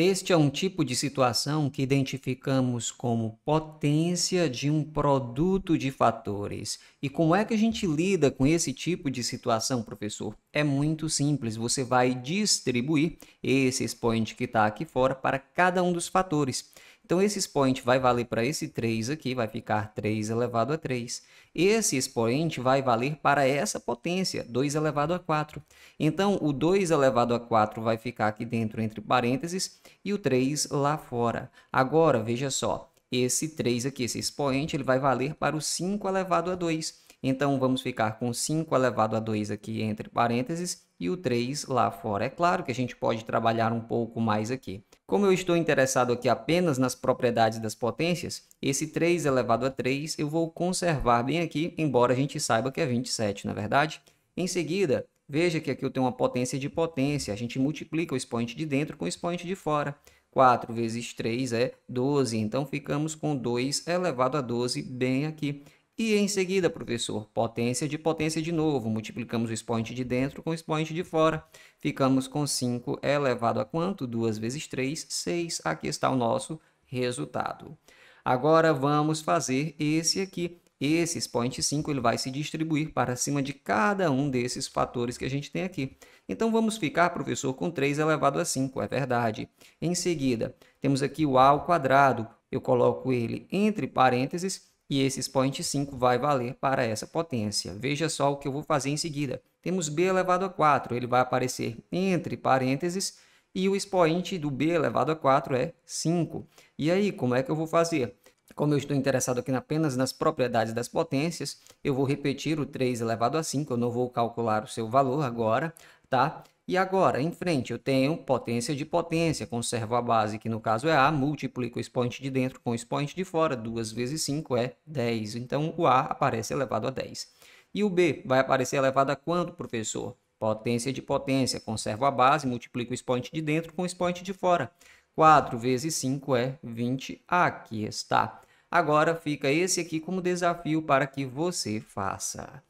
Este é um tipo de situação que identificamos como potência de um produto de fatores. E como é que a gente lida com esse tipo de situação, professor? É muito simples, você vai distribuir esse expoente que está aqui fora para cada um dos fatores. Então, esse expoente vai valer para esse 3 aqui, vai ficar 3 elevado a 3. Esse expoente vai valer para essa potência, 2 elevado a 4. Então, o 2 elevado a 4 vai ficar aqui dentro entre parênteses e o 3 lá fora. Agora, veja só, esse 3 aqui, esse expoente, ele vai valer para o 5 elevado a 2. Então vamos ficar com 5 elevado a 2 aqui entre parênteses e o 3 lá fora. É claro que a gente pode trabalhar um pouco mais aqui. Como eu estou interessado aqui apenas nas propriedades das potências, esse 3 elevado a 3 eu vou conservar bem aqui, embora a gente saiba que é 27, na é verdade? Em seguida, veja que aqui eu tenho uma potência de potência. A gente multiplica o expoente de dentro com o expoente de fora. 4 vezes 3 é 12, então ficamos com 2 elevado a 12 bem aqui. E em seguida, professor, potência de potência de novo. Multiplicamos o expoente de dentro com o expoente de fora. Ficamos com 5 elevado a quanto? 2 vezes 3, 6. Aqui está o nosso resultado. Agora vamos fazer esse aqui. Esse expoente 5 ele vai se distribuir para cima de cada um desses fatores que a gente tem aqui. Então, vamos ficar, professor, com 3 elevado a 5, é verdade. Em seguida, temos aqui o a ao quadrado. Eu coloco ele entre parênteses e esse expoente 5 vai valer para essa potência. Veja só o que eu vou fazer em seguida. Temos b elevado a 4, ele vai aparecer entre parênteses e o expoente do b elevado a 4 é 5. E aí, como é que eu vou fazer? Como eu estou interessado aqui apenas nas propriedades das potências, eu vou repetir o 3 elevado a 5, eu não vou calcular o seu valor agora, tá? E agora, em frente, eu tenho potência de potência, conservo a base, que no caso é A, multiplico o expoente de dentro com o expoente de fora, 2 vezes 5 é 10. Então, o A aparece elevado a 10. E o B vai aparecer elevado a quanto, professor? Potência de potência, conservo a base, multiplico o expoente de dentro com o expoente de fora. 4 vezes 5 é 20. Ah, aqui está. Agora fica esse aqui como desafio para que você faça.